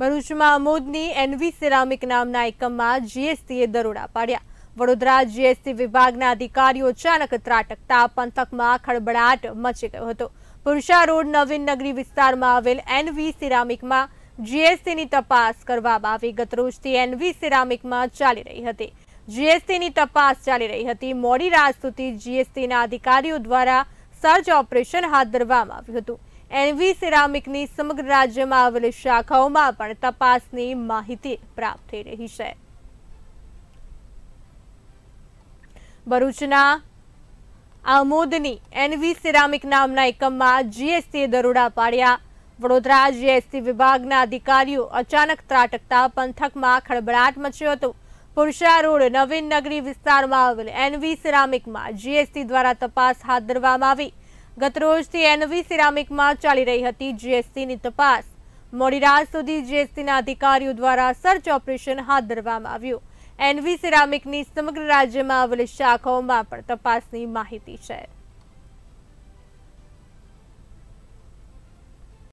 ભરૂચમાં અમોદની NV ceramic નામના એકમમાં જીએસટીએ દરોડા પાડ્યા વડોદરા જીએસટી વિભાગના અધિકારીઓ અચાનક ત્રાટકતા પંથકમાં ખળબડાટ મચી ગયો હતો પુરુષા રોડ નવીન નગરી વિસ્તારમાં આવેલ એનવી સિરામિકમાં જીએસટીની તપાસ કરવામાં આવી ગતરોજથી એનવી સિરામિકમાં ચાલી રહી હતી જીએસટીની તપાસ ચાલી રહી હતી મોડી રાત સુધી જીએસટીના અધિકારીઓ દ્વારા સર્ચ ઓપરેશન હાથ ધરવામાં આવ્યું હતું એનવી સિરામિકની સમગ્ર રાજ્યમાં આવેલી શાખાઓમાં પણ તપાસની માહિતી પ્રાપ્ત થઈ રહી છે ભરૂચના આમોદની એનવી સિરામિક નામના એકમમાં જીએસટીએ દરોડા પાડ્યા વડોદરા જીએસટી વિભાગના અધિકારીઓ અચાનક ત્રાટકતા પંથકમાં ખળબળાટ મચ્યો હતો પુરશા રોડ નવીન નગરી વિસ્તારમાં આવેલ એનવી સિરામિકમાં જીએસટી દ્વારા તપાસ હાથ ધરવામાં આવી ગતરોજથી એનવી સિરામિકમાં ચાલી રહી હતી જીએસટીની તપાસ મોડી રાત સુધી જીએસટીના અધિકારીઓ દ્વારા સર્ચ ઓપરેશન હાથ ધરવામાં આવ્યું એનવી સિરામિકની સમગ્ર રાજ્યમાં આવેલી શાખાઓમાં પણ તપાસની માહિતી છે